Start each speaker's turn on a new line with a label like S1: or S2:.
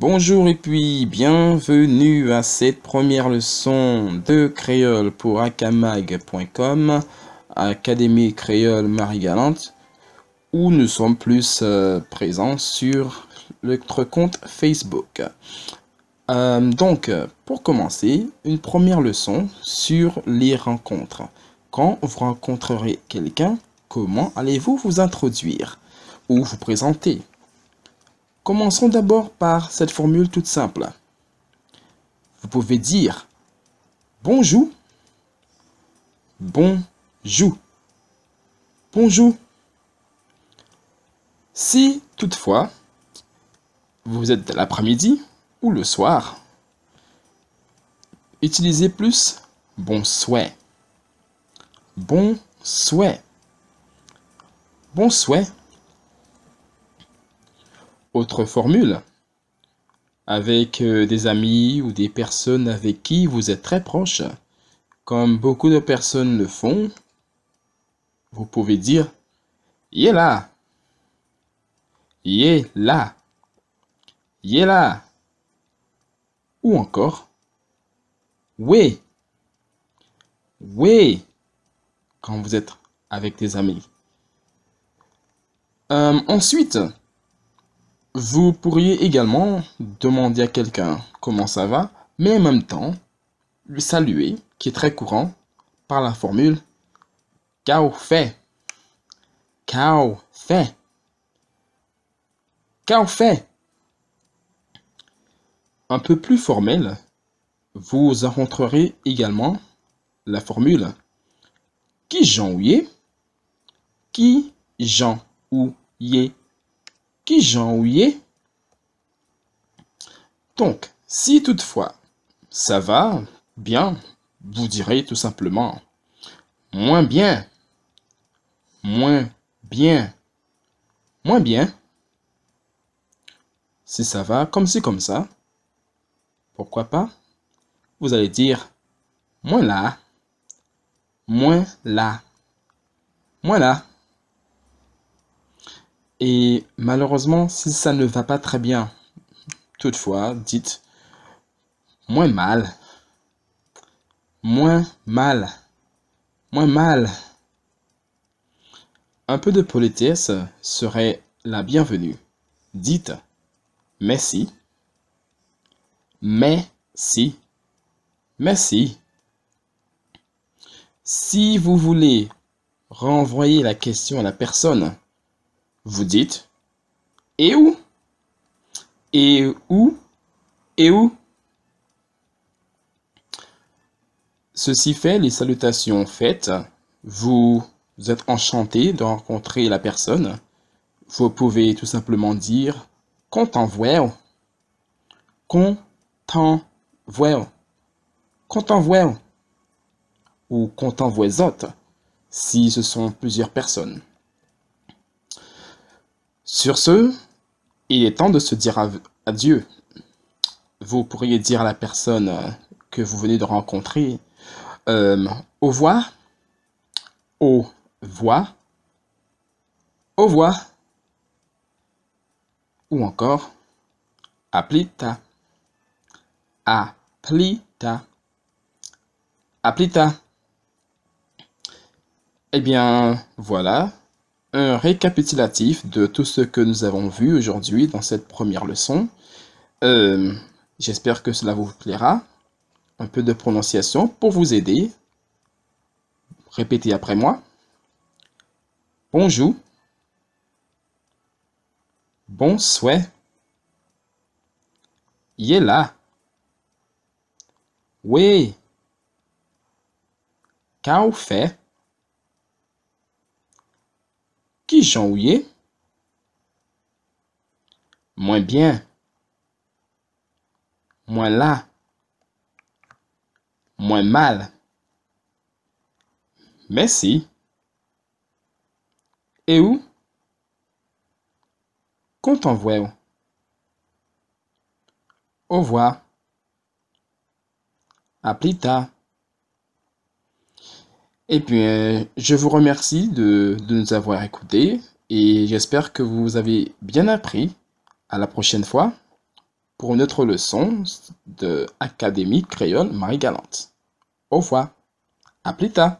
S1: Bonjour et puis bienvenue à cette première leçon de créole pour akamag.com, Académie créole Marie-Galante, où nous sommes plus euh, présents sur notre compte Facebook. Euh, donc, pour commencer, une première leçon sur les rencontres. Quand vous rencontrerez quelqu'un, comment allez-vous vous introduire ou vous présenter Commençons d'abord par cette formule toute simple. Vous pouvez dire bonjour, bonjour, bonjour. Si toutefois vous êtes l'après-midi ou le soir, utilisez plus bon souhait. Bon souhait. Bon souhait autre formule avec euh, des amis ou des personnes avec qui vous êtes très proche. Comme beaucoup de personnes le font, vous pouvez dire Il est là Il là là Ou encore Oui Oui Quand vous êtes avec des amis. Euh, ensuite, vous pourriez également demander à quelqu'un comment ça va, mais en même temps le saluer, qui est très courant, par la formule Kao fait. Kao fait. Kao fait. Un peu plus formel, vous rencontrerez également la formule qui j'en ou Qui Jean ou qui j'en Donc, si toutefois ça va bien, vous direz tout simplement moins bien, moins bien, moins bien. Si ça va comme si comme ça, pourquoi pas Vous allez dire moins là, moins là, moins là. Et malheureusement, si ça ne va pas très bien, toutefois, dites moins mal, moins mal, moins mal. Un peu de politesse serait la bienvenue. Dites merci, mais si, merci. Si vous voulez renvoyer la question à la personne, vous dites Et où Et où Et où Ceci fait les salutations faites. Vous êtes enchanté de rencontrer la personne. Vous pouvez tout simplement dire Content t'envoie? »« Content well. Content well. Ou content autres si ce sont plusieurs personnes. Sur ce, il est temps de se dire adieu. Vous pourriez dire à la personne euh, que vous venez de rencontrer euh, au revoir, au voix, au voix, ou encore Aplita. Aplita. Aplita. Eh bien, voilà, un récapitulatif de tout ce que nous avons vu aujourd'hui dans cette première leçon. Euh, j'espère que cela vous plaira. Un peu de prononciation pour vous aider. Répétez après moi. Bonjour. Bon souhait. là. Oui. Qu'a fait? Ki chan ou ye? Mwen byen. Mwen la. Mwen mal. Mwen si. E ou? Kont an vwe ou? O vwa. Aplita. Et eh bien, je vous remercie de, nous avoir écoutés et j'espère que vous avez bien appris. À la prochaine fois pour une autre leçon de Académie créole Marie-Galante. Au revoir. À plus tard.